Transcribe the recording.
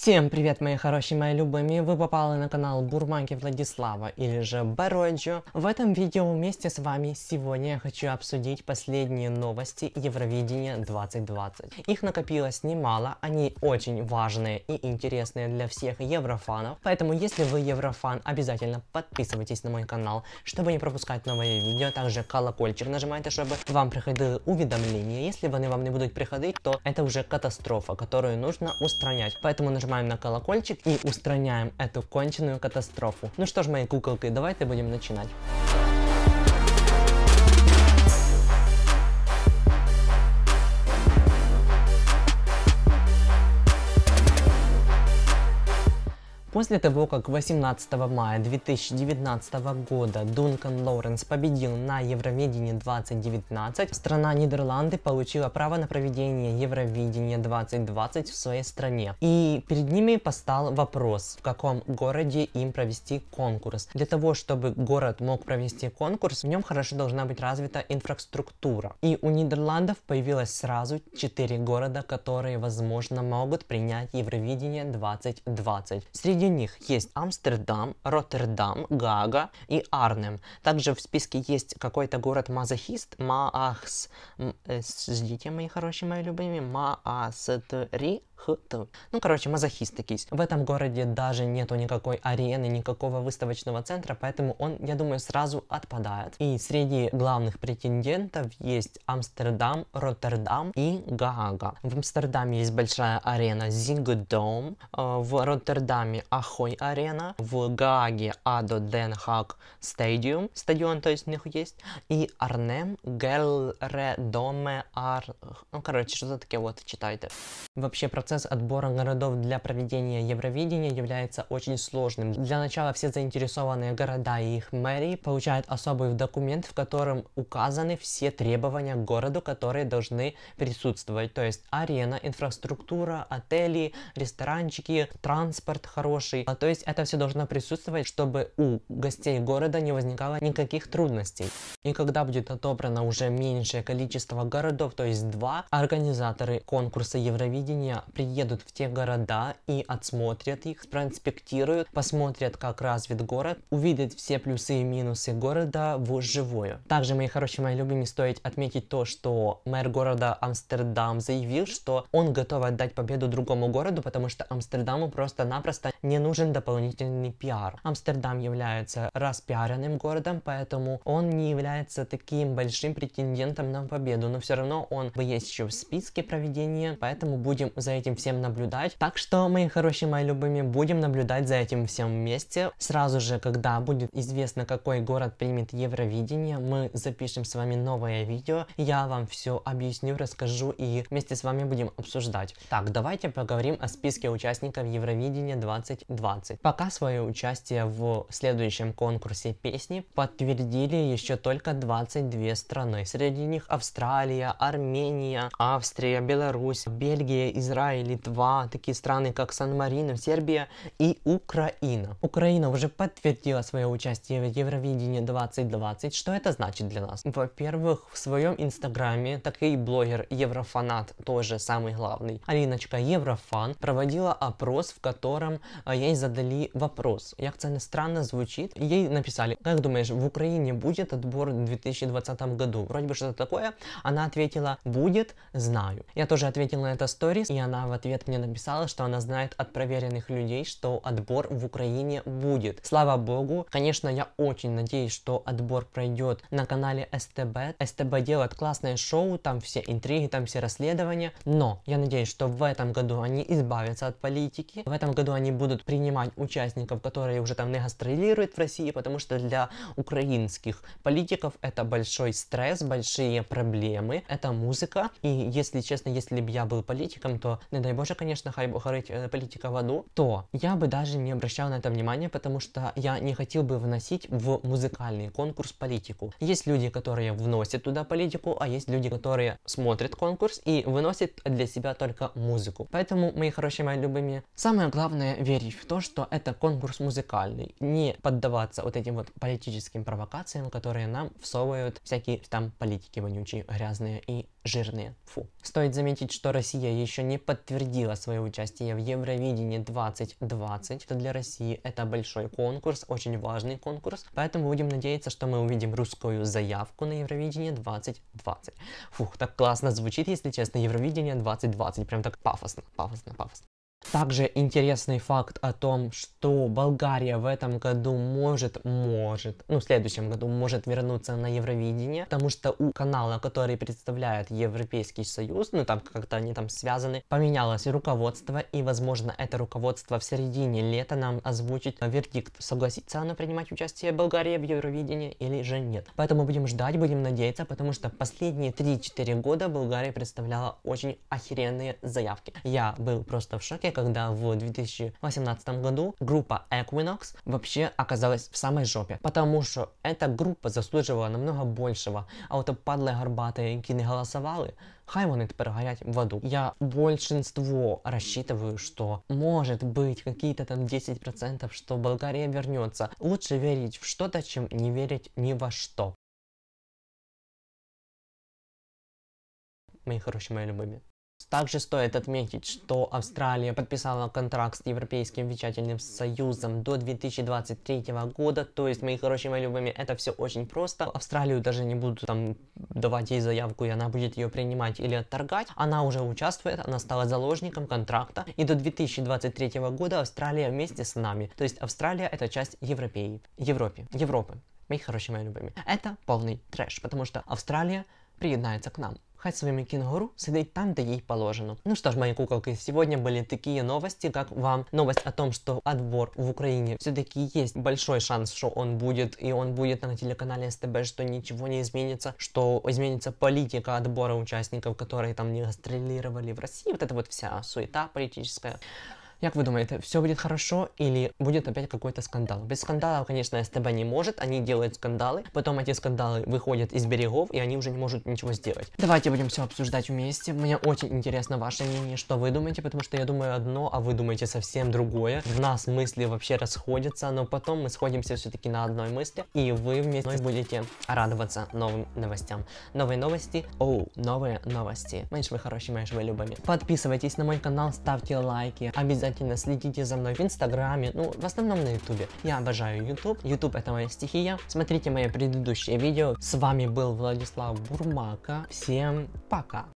Всем привет, мои хорошие, мои любимые! Вы попали на канал Бурманки Владислава или же Бароджо. В этом видео вместе с вами сегодня я хочу обсудить последние новости Евровидения 2020. Их накопилось немало, они очень важные и интересные для всех еврофанов, поэтому если вы еврофан, обязательно подписывайтесь на мой канал, чтобы не пропускать новые видео, также колокольчик нажимайте, чтобы вам приходили уведомления. Если они вам не будут приходить, то это уже катастрофа, которую нужно устранять, поэтому нажимайте нажимаем на колокольчик и устраняем эту конченую катастрофу. Ну что ж, мои куколки, давайте будем начинать. После того, как 18 мая 2019 года Дункан Лоуренс победил на Евровидении 2019, страна Нидерланды получила право на проведение Евровидения 2020 в своей стране. И перед ними постал вопрос, в каком городе им провести конкурс. Для того, чтобы город мог провести конкурс, в нем хорошо должна быть развита инфраструктура. И у Нидерландов появилось сразу 4 города, которые, возможно, могут принять Евровидение 2020. Среди Среди них есть Амстердам, Роттердам, Гага и Арнем. Также в списке есть какой-то город Мазахист, Маахс. Э, Ждите, мои хорошие, мои любимые, Маасатри, ну, короче, мазохист такийсь. В этом городе даже нету никакой арены, никакого выставочного центра, поэтому он, я думаю, сразу отпадает. И среди главных претендентов есть Амстердам, Роттердам и Гаага. В Амстердаме есть большая арена Зигдом, э, в Роттердаме Ахой арена, в Гааге Адо Денхак Стадиум, стадион, то есть у них есть, и Арнем Гелредоме Ар... Ну, короче, что-то такое вот, читайте. Вообще, процесс Процесс отбора городов для проведения Евровидения является очень сложным. Для начала все заинтересованные города и их мэрии получают особый документ, в котором указаны все требования к городу, которые должны присутствовать. То есть арена, инфраструктура, отели, ресторанчики, транспорт хороший. А, то есть это все должно присутствовать, чтобы у гостей города не возникало никаких трудностей. И когда будет отобрано уже меньшее количество городов, то есть два, организаторы конкурса Евровидения при приедут в те города и отсмотрят их, проинспектируют, посмотрят, как развит город, увидят все плюсы и минусы города вживую. Также, мои хорошие, мои любимые, стоит отметить то, что мэр города Амстердам заявил, что он готов отдать победу другому городу, потому что Амстердаму просто-напросто не нужен дополнительный пиар. Амстердам является распиаренным городом, поэтому он не является таким большим претендентом на победу, но все равно он есть еще в списке проведения, поэтому будем за этим этим всем наблюдать. Так что, мои хорошие, мои любимые, будем наблюдать за этим всем вместе. Сразу же, когда будет известно, какой город примет Евровидение, мы запишем с вами новое видео. Я вам все объясню, расскажу и вместе с вами будем обсуждать. Так, давайте поговорим о списке участников Евровидения 2020. Пока свое участие в следующем конкурсе песни подтвердили еще только 22 страны. Среди них Австралия, Армения, Австрия, Беларусь, Бельгия, Израиль, Уругвай, Литва, такие страны, как Сан-Марино, Сербия и Украина. Украина уже подтвердила свое участие в Евровидении 2020. Что это значит для нас? Во-первых, в своем инстаграме такой блогер Еврофанат, тоже самый главный, Алиночка Еврофан, проводила опрос, в котором а, ей задали вопрос. Як це не странно звучит, ей написали, как думаешь, в Украине будет отбор в 2020 году? Вроде бы что-то такое. Она ответила, будет, знаю. Я тоже ответила на это сторис, и она в ответ мне написала, что она знает от проверенных людей, что отбор в Украине будет. Слава богу, конечно, я очень надеюсь, что отбор пройдет на канале СТБ. СТБ делает классное шоу, там все интриги, там все расследования, но я надеюсь, что в этом году они избавятся от политики, в этом году они будут принимать участников, которые уже там не гастролируют в России, потому что для украинских политиков это большой стресс, большие проблемы, это музыка, и если честно, если бы я был политиком, то не дай боже, конечно, хай горит э, политика в аду, то я бы даже не обращал на это внимания, потому что я не хотел бы вносить в музыкальный конкурс политику. Есть люди, которые вносят туда политику, а есть люди, которые смотрят конкурс и выносят для себя только музыку. Поэтому, мои хорошие, мои любимые, самое главное верить в то, что это конкурс музыкальный, не поддаваться вот этим вот политическим провокациям, которые нам всовывают всякие там политики вонючие, грязные и жирные. Фу. Стоит заметить, что Россия еще не подтвердила свое участие в Евровидении 2020. Это для России это большой конкурс, очень важный конкурс, поэтому будем надеяться, что мы увидим русскую заявку на Евровидение 2020. Фух, так классно звучит, если честно, Евровидение 2020, прям так пафосно, пафосно, пафосно. Также интересный факт о том, что Болгария в этом году может, может, ну в следующем году может вернуться на Евровидение, потому что у канала, который представляет Европейский Союз, ну там как-то они там связаны, поменялось руководство, и возможно это руководство в середине лета нам озвучит вердикт, согласится оно принимать участие Болгарии в Евровидении или же нет. Поэтому будем ждать, будем надеяться, потому что последние 3-4 года Болгария представляла очень охеренные заявки. Я был просто в шоке, когда когда в 2018 году группа Equinox вообще оказалась в самой жопе, потому что эта группа заслуживала намного большего, а вот падли горбатые, які не голосовали, хай вони теперь горять в аду. Я большинство рассчитываю, что может быть какие-то там 10%, что Болгария вернется. Лучше верить в что-то, чем не верить ни во что. Мои хорошие, мои любимые. Также стоит отметить, что Австралия подписала контракт с Европейским вещательным союзом до 2023 года. То есть, мои хорошие, мои любыми, это все очень просто. Австралию даже не будут там давать ей заявку, и она будет ее принимать или отторгать. Она уже участвует, она стала заложником контракта. И до 2023 года Австралия вместе с нами. То есть, Австралия это часть Европеи, Европе, Европы. Мои хорошие, мои любыми. Это полный трэш, потому что Австралия приединается к нам. Хай своими кенгуру сидит там, где ей положено. Ну что ж, мои куколки, сегодня были такие новости, как вам новость о том, что отбор в Украине все-таки есть большой шанс, что он будет, и он будет на телеканале СТБ, что ничего не изменится, что изменится политика отбора участников, которые там не гастролировали в России, вот это вот вся суета политическая. Как вы думаете, все будет хорошо или будет опять какой-то скандал? Без скандалов, конечно, СТБ не может, они делают скандалы, потом эти скандалы выходят из берегов, и они уже не могут ничего сделать. Давайте будем все обсуждать вместе, мне очень интересно ваше мнение, что вы думаете, потому что я думаю одно, а вы думаете совсем другое. В нас мысли вообще расходятся, но потом мы сходимся все-таки на одной мысли, и вы вместе будете радоваться новым новостям. Новые новости, оу, новые новости. Меньше вы хорошие, меньше вы любыми. Подписывайтесь на мой канал, ставьте лайки, обязательно обязательно следите за мной в Инстаграме, ну, в основном на Ютубе. Я обожаю Ютуб, Ютуб это моя стихия. Смотрите мои предыдущие видео. С вами был Владислав Бурмака. Всем пока!